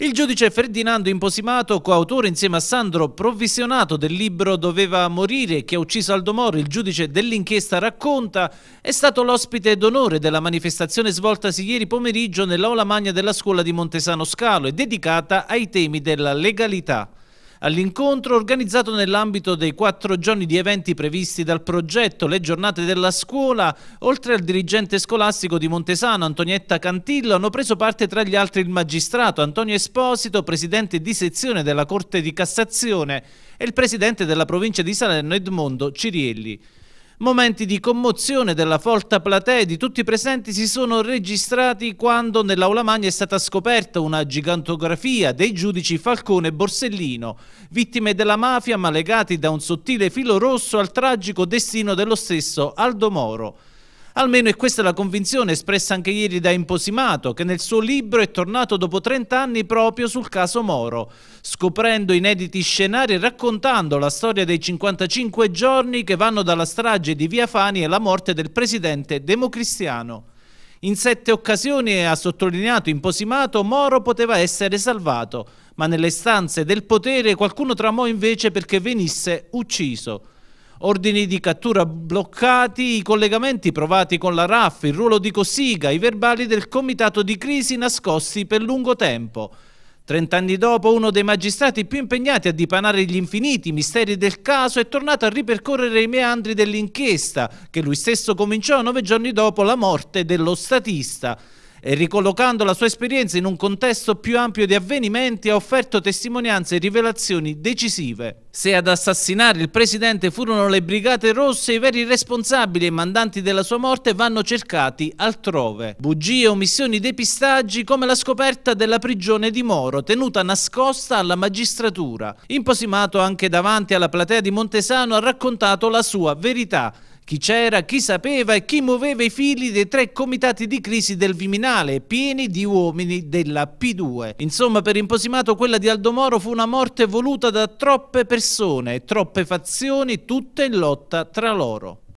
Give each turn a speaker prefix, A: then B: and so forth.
A: Il giudice Ferdinando Imposimato, coautore insieme a Sandro Provvisionato del libro Doveva morire che ha ucciso Aldo Moro, il giudice dell'inchiesta racconta, è stato l'ospite d'onore della manifestazione svoltasi ieri pomeriggio nell'aula magna della scuola di Montesano Scalo e dedicata ai temi della legalità all'incontro organizzato nell'ambito dei quattro giorni di eventi previsti dal progetto Le giornate della scuola, oltre al dirigente scolastico di Montesano Antonietta Cantillo, hanno preso parte tra gli altri il magistrato Antonio Esposito, presidente di sezione della Corte di Cassazione e il presidente della provincia di Salerno Edmondo Cirielli. Momenti di commozione della folta platea e di tutti i presenti si sono registrati quando nell'aula magna è stata scoperta una gigantografia dei giudici Falcone e Borsellino, vittime della mafia ma legati da un sottile filo rosso al tragico destino dello stesso Aldo Moro. Almeno è questa la convinzione espressa anche ieri da Imposimato, che nel suo libro è tornato dopo 30 anni proprio sul caso Moro, scoprendo inediti scenari e raccontando la storia dei 55 giorni che vanno dalla strage di Via Fani e la morte del presidente democristiano. In sette occasioni, ha sottolineato Imposimato, Moro poteva essere salvato, ma nelle stanze del potere qualcuno tramò invece perché venisse ucciso ordini di cattura bloccati, i collegamenti provati con la RAF, il ruolo di Cossiga, i verbali del comitato di crisi nascosti per lungo tempo. Trent'anni dopo, uno dei magistrati più impegnati a dipanare gli infiniti misteri del caso è tornato a ripercorrere i meandri dell'inchiesta, che lui stesso cominciò nove giorni dopo la morte dello statista e ricollocando la sua esperienza in un contesto più ampio di avvenimenti ha offerto testimonianze e rivelazioni decisive. Se ad assassinare il presidente furono le Brigate Rosse, i veri responsabili e mandanti della sua morte vanno cercati altrove. Bugie, omissioni, depistaggi come la scoperta della prigione di Moro, tenuta nascosta alla magistratura. Imposimato anche davanti alla platea di Montesano ha raccontato la sua verità chi c'era, chi sapeva e chi muoveva i fili dei tre comitati di crisi del Viminale, pieni di uomini della P2. Insomma, per Imposimato quella di Aldo Moro fu una morte voluta da troppe persone, troppe fazioni, tutte in lotta tra loro.